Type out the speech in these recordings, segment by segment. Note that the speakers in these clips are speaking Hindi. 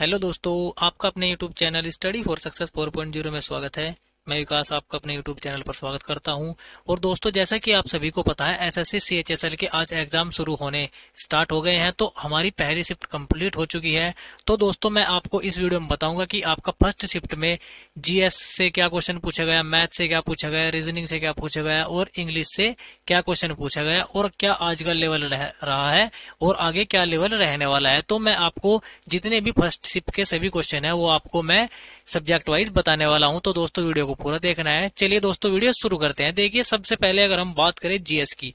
हेलो दोस्तों आपका अपने YouTube channel study for success 4.0 में स्वागत है मैं विकास आपका अपने YouTube चैनल पर स्वागत करता हूं और दोस्तों जैसा कि आप सभी को पता है एसएससी सीएचएसएल के आज एग्जाम शुरू होने स्टार्ट हो गए हैं तो हमारी पहली शिफ्ट कंप्लीट हो चुकी है तो दोस्तों मैं आपको इस वीडियो में बताऊंगा कि आपका फर्स्ट शिफ्ट में जीएस से क्या क्वेश्चन पूछा गया मैथ से क्या पूछा गया रीजनिंग से क्या पूछा गया और इंग्लिश से क्या क्वेश्चन पूछा गया और क्या आज का लेवल रह, रहा है और आगे क्या लेवल रहने वाला है तो मैं आपको जितने भी फर्स्ट शिफ्ट के सभी क्वेश्चन है वो आपको मैं सब्जेक्ट वाइज बताने वाला हूं तो दोस्तों वीडियो को पूरा देखना है चलिए दोस्तों वीडियो शुरू करते हैं देखिए सबसे पहले अगर हम बात करें जीएस की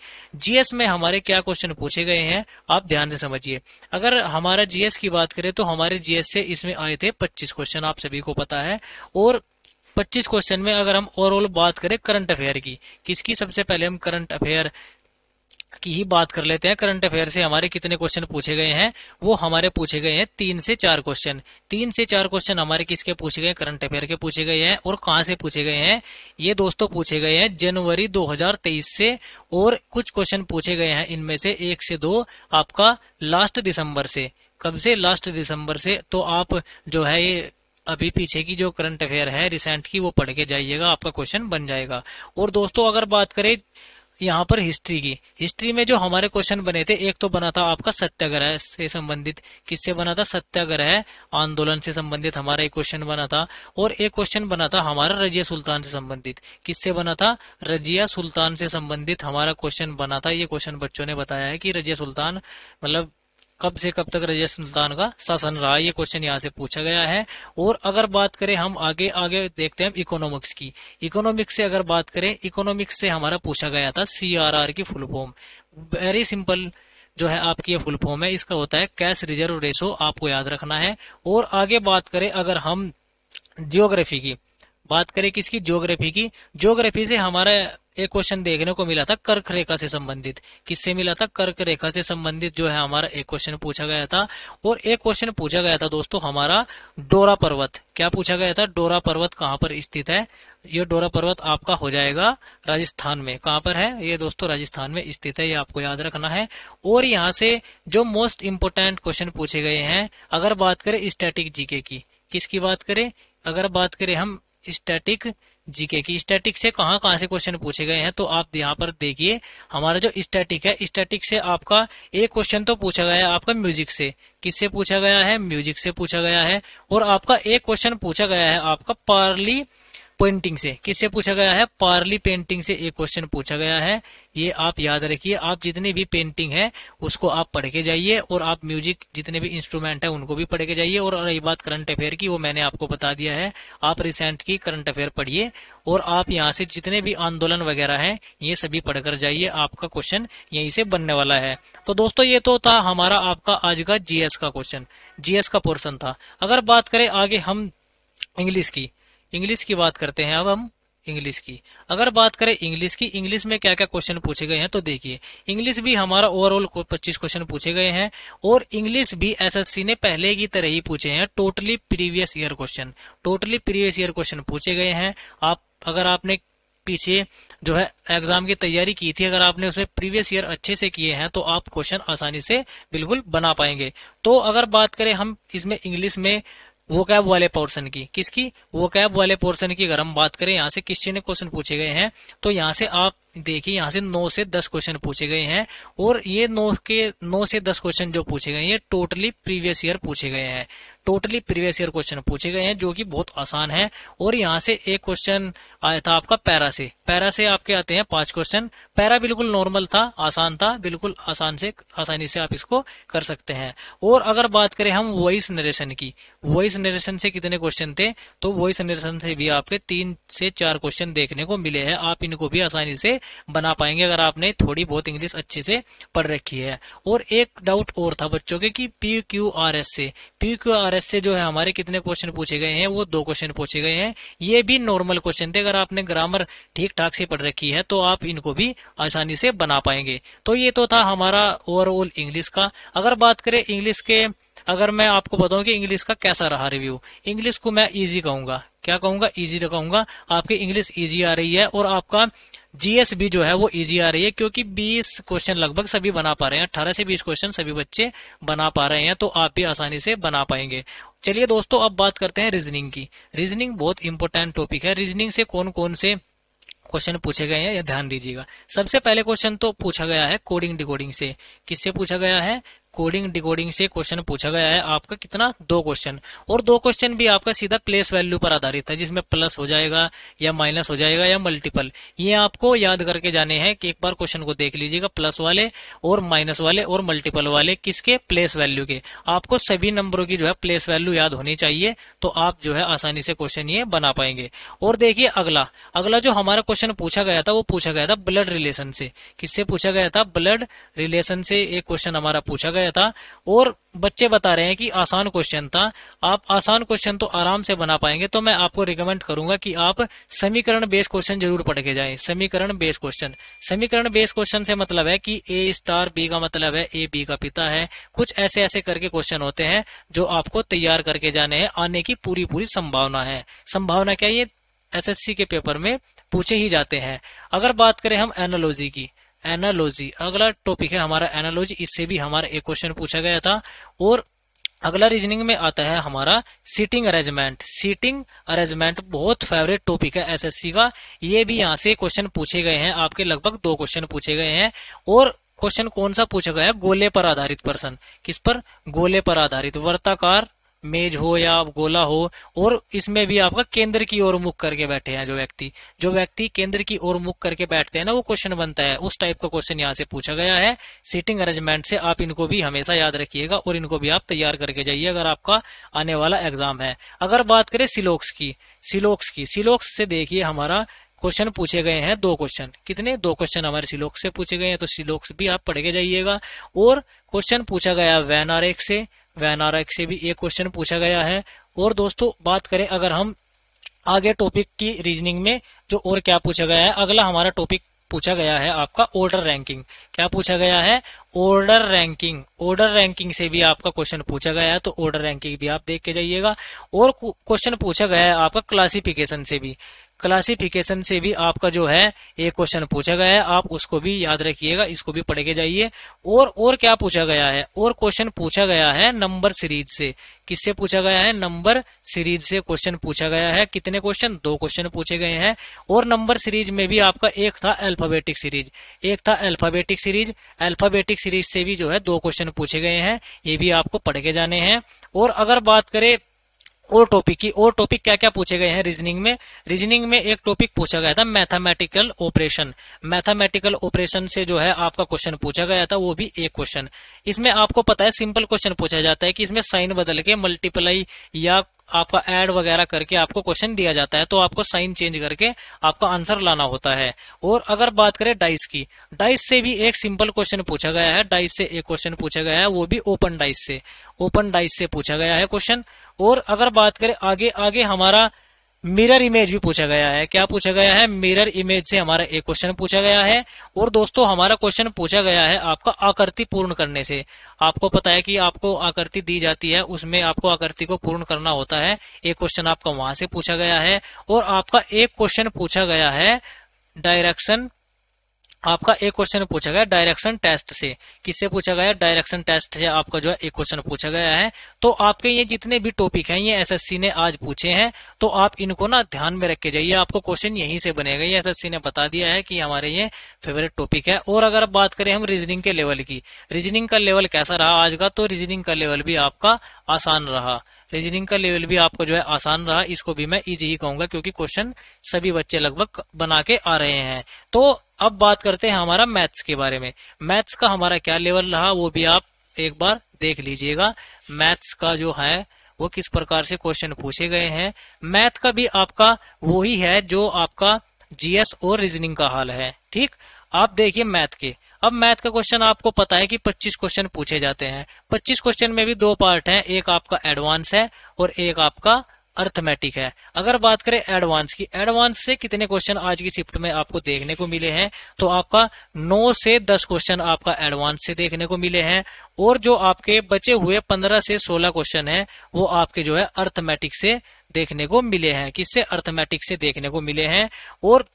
जीएस में हमारे क्या क्वेश्चन पूछे गए हैं आप ध्यान से समझिए अगर हमारा जीएस की बात करें तो हमारे जीएस से इसमें आए थे पच्चीस क्वेश्चन आप सभी को पता है और 25 क्वेश्चन में अगर हम ओवरऑल बात करें करंट अफेयर की किसकी सबसे पहले हम करंट अफेयर की ही बात कर लेते हैं करंट अफेयर से हमारे कितने क्वेश्चन पूछे गए हैं वो हमारे पूछे गए हैं तीन से चार क्वेश्चन तीन से चार क्वेश्चन हमारे किसके पूछे गए करंट अफेयर के पूछे गए हैं और कहाँ से पूछे गए हैं ये दोस्तों पूछे गए हैं जनवरी दो से और कुछ क्वेश्चन पूछे गए हैं इनमें से एक से दो आपका लास्ट दिसंबर से कब से लास्ट दिसंबर से तो आप जो है ये अभी पीछे की जो करंट अफेयर है रिसेंट की वो पढ़ के जाइएगा आपका क्वेश्चन बन जाएगा और दोस्तों अगर बात करें यहाँ पर हिस्ट्री की हिस्ट्री में जो हमारे क्वेश्चन बने थे एक तो बना था आपका सत्याग्रह से संबंधित किससे बना था सत्याग्रह आंदोलन से संबंधित हमारा एक क्वेश्चन बना था और एक क्वेश्चन बना था हमारा रजिया सुल्तान से संबंधित किससे बना था रजिया सुल्तान से संबंधित हमारा क्वेश्चन बना था ये क्वेश्चन बच्चों ने बताया है कि रजिया सुल्तान मतलब कब से कब तक रजिया सुल्तान का शासन रहा ये क्वेश्चन यहाँ से पूछा गया है और अगर बात करें हम आगे आगे देखते हैं इकोनॉमिक्स की इकोनॉमिक्स से अगर बात करें इकोनॉमिक्स से हमारा पूछा गया था सी की फुल फॉर्म वेरी सिंपल जो है आपकी ये फुल फॉर्म है इसका होता है कैश रिजर्व रेशो आपको याद रखना है और आगे बात करें अगर हम जियोग्राफी की बात करें किसकी ज्योग्राफी की ज्योग्राफी से हमारा एक क्वेश्चन देखने को मिला था कर्क रेखा से संबंधित किससे मिला था कर्क रेखा से संबंधित जो है हमारा एक क्वेश्चन पूछा गया था और एक क्वेश्चन पूछा गया था दोस्तों हमारा डोरा पर्वत क्या पूछा गया था डोरा पर्वत कहाँ पर स्थित है ये डोरा पर्वत आपका हो जाएगा राजस्थान में कहाँ पर है ये दोस्तों राजस्थान में स्थित है ये आपको याद रखना है और यहाँ से जो मोस्ट इंपोर्टेंट क्वेश्चन पूछे गए हैं अगर बात करें स्टैटिक जीके की किसकी बात करें अगर बात करें हम स्टैटिक जीके की स्टैटिक से कहा कहां से क्वेश्चन पूछे गए हैं तो आप यहाँ पर देखिए हमारा जो स्टैटिक है स्टैटिक से आपका एक क्वेश्चन तो पूछा गया है आपका म्यूजिक से किससे पूछा गया है म्यूजिक से पूछा गया है और आपका एक क्वेश्चन पूछा गया है आपका पार्ली पेंटिंग से किससे पूछा गया है पार्ली पेंटिंग से एक क्वेश्चन पूछा गया है ये आप याद रखिए आप जितनी भी पेंटिंग है उसको आप पढ़ के जाइए और आप म्यूजिक जितने भी इंस्ट्रूमेंट है उनको भी पढ़ के जाइए और रही बात करंट अफेयर की वो मैंने आपको बता दिया है आप रिसेंट की करंट अफेयर पढ़िए और आप यहाँ से जितने भी आंदोलन वगैरह है ये सभी पढ़कर जाइए आपका क्वेश्चन यहीं से बनने वाला है तो दोस्तों ये तो था हमारा आपका आज का जीएस का क्वेश्चन जीएस का पोर्सन था अगर बात करें आगे हम इंग्लिश की इंग्लिश की बात करते हैं अब हम इंग्लिश की अगर बात करें इंग्लिश की इंग्लिश में क्या क्या क्वेश्चन पूछे गए हैं तो देखिए इंग्लिश भी हमारा ओवरऑल 25 क्वेश्चन पूछे गए हैं और इंग्लिश भी एसएससी ने पहले की तरह ही पूछे हैं totally previous year question totally previous year question पूछे गए हैं आप अगर आपने पीछे जो है एग्जाम की तैयारी की थी अगर आपने उसमें प्रीवियस ईयर अच्छे से किए हैं तो आप क्वेश्चन आसानी से बिल्कुल बना पाएंगे तो अगर बात करें हम इसमें इंग्लिश में वो कैब वाले पोर्सन की किसकी वो कैब वाले पोर्सन की अगर हम बात करें यहाँ से किस चीज ने क्वेश्चन पूछे गए हैं तो यहाँ से आप देखिए यहाँ से नौ से दस क्वेश्चन पूछे गए हैं और ये नौ के नौ से दस क्वेश्चन जो पूछे गए हैं टोटली प्रीवियस ईयर पूछे गए हैं टोटली प्रीवियस ईयर क्वेश्चन पूछे गए हैं जो कि बहुत आसान है और यहाँ से एक क्वेश्चन आया था आपका पैरा से पैरा से आपके आते हैं पांच क्वेश्चन पैरा बिल्कुल नॉर्मल था आसान था बिल्कुल आसान से आसानी से आप इसको कर सकते हैं और अगर बात करें हम वॉइस नरेशन की वॉइस नरेशन से कितने क्वेश्चन थे तो वॉइस नरेशन से भी आपके तीन से चार क्वेश्चन देखने को मिले हैं आप इनको भी आसानी से बना पाएंगे अगर आपने थोड़ी बहुत इंग्लिश अच्छे से पढ़ रखी है और एक डाउट और था बच्चों के कि पी क्यू आर एस से पी क्यू आर एस से जो है हमारे कितने क्वेश्चन पूछे गए हैं वो दो क्वेश्चन पूछे गए हैं ये भी नॉर्मल क्वेश्चन थे अगर आपने ग्रामर ठीक ठाक से पढ़ रखी है तो आप इनको भी आसानी से बना पाएंगे तो ये तो था हमारा ओवरऑल इंग्लिश का अगर बात करें इंग्लिश के अगर मैं आपको बताऊं कि इंग्लिश का कैसा रहा रिव्यू इंग्लिश को मैं इजी कहूंगा क्या कहूंगा इजी तो कहूंगा आपकी इंग्लिश इजी आ रही है और आपका जीएसबी जो है वो इजी आ रही है क्योंकि 20 क्वेश्चन लगभग सभी बना पा रहे हैं 18 से 20 क्वेश्चन सभी बच्चे बना पा रहे हैं तो आप भी आसानी से बना पाएंगे चलिए दोस्तों अब बात करते हैं रीजनिंग की रीजनिंग बहुत इंपॉर्टेंट टॉपिक है रीजनिंग से कौन कौन से क्वेश्चन पूछे गए हैं या ध्यान दीजिएगा सबसे पहले क्वेश्चन तो पूछा गया है कोडिंग डिकोडिंग से किससे पूछा गया है कोडिंग डिकोडिंग से क्वेश्चन पूछा गया है आपका कितना दो क्वेश्चन और दो क्वेश्चन भी आपका सीधा प्लेस वैल्यू पर आधारित है जिसमें प्लस हो जाएगा या माइनस हो जाएगा या मल्टीपल ये आपको याद करके जाने हैं कि एक बार क्वेश्चन को देख लीजिएगा प्लस वाले और माइनस वाले और मल्टीपल वाले किसके प्लेस वैल्यू के आपको सभी नंबरों की जो है प्लेस वैल्यू याद होनी चाहिए तो आप जो है आसानी से क्वेश्चन ये बना पाएंगे और देखिए अगला अगला जो हमारा क्वेश्चन पूछा गया था वो पूछा गया था ब्लड रिलेशन से किससे पूछा गया था ब्लड रिलेशन से एक क्वेश्चन हमारा पूछा गया गया था और बच्चे बता रहे हैं कि आसान क्वेश्चन था आप आसान क्वेश्चन तो आराम से बना पाएंगे तो मैं आपको रिकमेंड करूंगा कि आप समीकरण बेस्ड क्वेश्चन जरूर पढ़ के जाए समीकरण बेस्ड क्वेश्चन समीकरण बेस्ड क्वेश्चन से मतलब है कि ए स्टार बी का मतलब है ए बी का पिता है कुछ ऐसे ऐसे करके क्वेश्चन होते हैं जो आपको तैयार करके जाने हैं आने की पूरी पूरी संभावना है संभावना क्या ये एस के पेपर में पूछे ही जाते हैं अगर बात करें हम एनोलॉजी की एनालॉजी अगला टॉपिक है हमारा एनालॉजी इससे भी हमारा एक क्वेश्चन पूछा गया था और अगला रीजनिंग में आता है हमारा सीटिंग अरेंजमेंट सीटिंग अरेंजमेंट बहुत फेवरेट टॉपिक है एसएससी का ये भी यहाँ से क्वेश्चन पूछे गए हैं आपके लगभग दो क्वेश्चन पूछे गए हैं और क्वेश्चन कौन सा पूछा गया है गोले पर आधारित प्रश्न किस पर गोले पर आधारित वर्ताकार मेज हो या गोला हो और इसमें भी आपका केंद्र की ओर मुख करके बैठे हैं जो व्यक्ति जो व्यक्ति केंद्र की ओर मुख करके बैठते हैं ना वो क्वेश्चन बनता है उस टाइप का क्वेश्चन यहाँ से पूछा गया है सीटिंग अरेंजमेंट से आप इनको भी हमेशा याद रखिएगा और इनको भी आप तैयार करके जाइए अगर आपका आने वाला एग्जाम है अगर बात करें सिलोक्स की सिलोक्स की सिलोक्स से देखिए हमारा क्वेश्चन पूछे गए हैं दो क्वेश्चन कितने दो क्वेश्चन हमारे सिलोक्स से पूछे गए हैं तो सिलोक्स भी आप पढ़ के जाइएगा और क्वेश्चन पूछा गया वैन आर से वैनारक से भी एक क्वेश्चन पूछा गया है और दोस्तों बात करें अगर हम आगे टॉपिक की रीजनिंग में जो और क्या पूछा गया है अगला हमारा टॉपिक पूछा गया है आपका ऑर्डर रैंकिंग क्या पूछा गया है ऑर्डर रैंकिंग ऑर्डर रैंकिंग से भी आपका क्वेश्चन पूछा गया है तो ऑर्डर रैंकिंग भी आप देख के जाइएगा और क्वेश्चन पूछा गया है आपका क्लासिफिकेशन से भी क्लासिफिकेशन से भी आपका जो है एक क्वेश्चन पूछा गया है आप उसको भी याद रखिएगा इसको भी पढ़ के जाइए और और क्या पूछा गया है और क्वेश्चन पूछा गया है नंबर सीरीज से किससे पूछा गया है नंबर सीरीज से क्वेश्चन पूछा गया है कितने क्वेश्चन दो क्वेश्चन पूछे गए हैं और नंबर सीरीज में भी आपका एक था अल्फाबेटिक सीरीज एक था अल्फाबेटिक सीरीज अल्फाबेटिक सीरीज से भी जो है दो क्वेश्चन पूछे गए हैं ये भी आपको पढ़ के जाने हैं और अगर बात करें और टॉपिक की और टॉपिक क्या क्या पूछे गए हैं रीजनिंग में रीजनिंग में एक टॉपिक पूछा गया था मैथमेटिकल ऑपरेशन मैथमेटिकल ऑपरेशन से जो है आपका क्वेश्चन पूछा गया था वो भी एक क्वेश्चन इसमें आपको पता है सिंपल क्वेश्चन पूछा जाता है कि इसमें साइन बदल के मल्टीप्लाई या आपका ऐड वगैरह करके आपको क्वेश्चन दिया जाता है तो आपको साइन चेंज करके आपका आंसर लाना होता है और अगर बात करें डाइस की डाइस से भी एक सिंपल क्वेश्चन पूछा गया है डाइस से एक क्वेश्चन पूछा गया है वो भी ओपन डाइस से ओपन डाइस से पूछा गया है क्वेश्चन और अगर बात करें आगे आगे हमारा मिरर इमेज भी पूछा गया है क्या पूछा गया है मिरर इमेज से हमारा एक क्वेश्चन पूछा गया है और दोस्तों हमारा क्वेश्चन पूछा गया है आपका आकृति पूर्ण करने से आपको पता है कि आपको आकृति दी जाती है उसमें आपको आकृति को पूर्ण करना होता है एक क्वेश्चन आपका वहां से पूछा गया है और आपका एक क्वेश्चन पूछा गया है डायरेक्शन आपका एक क्वेश्चन पूछा गया डायरेक्शन टेस्ट से किससे पूछा गया डायरेक्शन टेस्ट से आपका जो है एक क्वेश्चन पूछा गया है तो आपके ये जितने भी टॉपिक हैं ये एसएससी ने आज पूछे हैं तो आप इनको ना ध्यान में रख के जाइए आपको क्वेश्चन यहीं से बनेगा ये एसएससी ने बता दिया है कि हमारे ये फेवरेट टॉपिक है और अगर बात करें हम रीजनिंग के लेवल की रीजनिंग का लेवल कैसा रहा आज का तो रीजनिंग का लेवल भी आपका आसान रहा रीजनिंग का लेवल भी आपको जो है आसान रहा इसको भी मैं इजी ही कहूंगा क्योंकि क्वेश्चन सभी बच्चे लगभग बना के आ रहे हैं तो अब बात करते हैं हमारा मैथ्स के बारे में मैथ्स का हमारा क्या लेवल रहा वो भी आप एक बार देख लीजिएगा मैथ्स का जो है वो किस प्रकार से क्वेश्चन पूछे गए हैं मैथ का भी आपका वही है जो आपका जीएस और रीजनिंग का हाल है ठीक आप देखिए मैथ के अब मैथ का क्वेश्चन आपको पता है कि 25 क्वेश्चन पूछे जाते हैं 25 क्वेश्चन में भी दो पार्ट हैं एक आपका एडवांस है और एक आपका अर्थमेटिक है अगर बात करें एडवांस की एडवांस से कितने क्वेश्चन आज की शिफ्ट में आपको देखने को मिले हैं तो आपका 9 से 10 क्वेश्चन आपका एडवांस से देखने को मिले हैं और जो आपके बचे हुए 15 से 16 क्वेश्चन हैं वो आपके जो है अर्थमेटिक से देखने को मिले हैं किससे अर्थमेटिक से देखने को मिले हैं और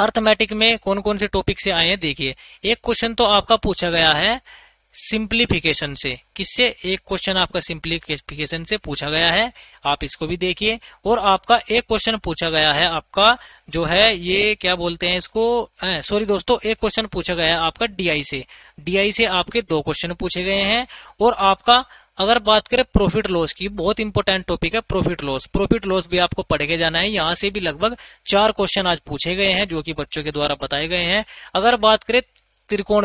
अर्थमेटिक में कौन कौन से टॉपिक से आए हैं देखिए एक क्वेश्चन तो आपका पूछा गया है सिंप्लीफिकेशन से किससे एक क्वेश्चन आपका सिंप्लीफिकेशन से पूछा गया है आप इसको भी देखिए और आपका एक क्वेश्चन पूछा गया है आपका जो है ये क्या बोलते हैं इसको सॉरी दोस्तों एक क्वेश्चन पूछा गया है आपका डीआई से डीआई से आपके दो क्वेश्चन पूछे गए हैं और आपका अगर बात करें प्रॉफिट लॉस की बहुत इंपॉर्टेंट टॉपिक है प्रॉफिट लॉस प्रॉफिट लॉस भी आपको पढ़ के जाना है यहाँ से भी लगभग चार क्वेश्चन आज पूछे गए हैं जो कि बच्चों के द्वारा बताए गए हैं अगर बात करें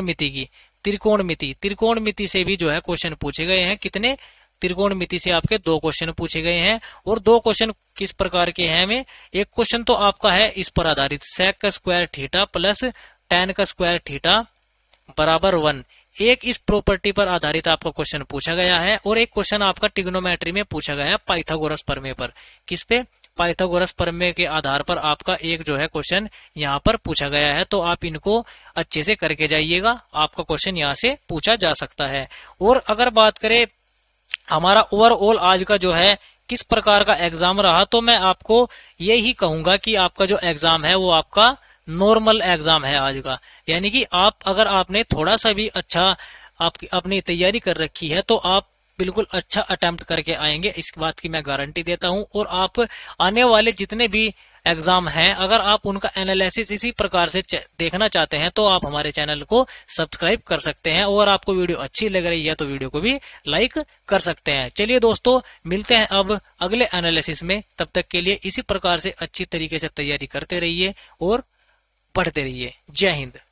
मिति की त्रिकोणमिति त्रिकोणमिति से भी जो है क्वेश्चन पूछे गए हैं कितने त्रिकोणमिति से आपके दो क्वेश्चन पूछे गए हैं और दो क्वेश्चन किस प्रकार के हैं में एक क्वेश्चन तो आपका है इस पर आधारित सेक का स्क्वायर थीटा प्लस टेन का स्क्वायर थीटा बराबर वन एक इस प्रॉपर्टी पर आधारित आपका क्वेश्चन पूछा गया है और एक क्वेश्चन आपका टिग्नोमेट्री में पूछा गया है पाइथागोरस परमे पर किस पे पाइथागोरस प्रमेय के आधार पर आपका एक जो है क्वेश्चन यहाँ पर पूछा गया है तो आप इनको अच्छे से करके जाइएगा आपका क्वेश्चन यहाँ से पूछा जा सकता है और अगर बात करें हमारा ओवरऑल आज का जो है किस प्रकार का एग्जाम रहा तो मैं आपको ये ही कहूंगा कि आपका जो एग्जाम है वो आपका नॉर्मल एग्जाम है आज का यानी कि आप अगर आपने थोड़ा सा भी अच्छा आपकी अपनी तैयारी कर रखी है तो आप बिल्कुल अच्छा अटेम्प्ट करके आएंगे इस बात की मैं गारंटी देता हूं और आप आने वाले जितने भी एग्जाम हैं अगर आप उनका एनालिसिस इसी प्रकार से देखना चाहते हैं तो आप हमारे चैनल को सब्सक्राइब कर सकते हैं और आपको वीडियो अच्छी लग रही है तो वीडियो को भी लाइक कर सकते हैं चलिए दोस्तों मिलते हैं अब अगले एनालिसिस में तब तक के लिए इसी प्रकार से अच्छी तरीके से तैयारी करते रहिए और पढ़ते रहिए जय हिंद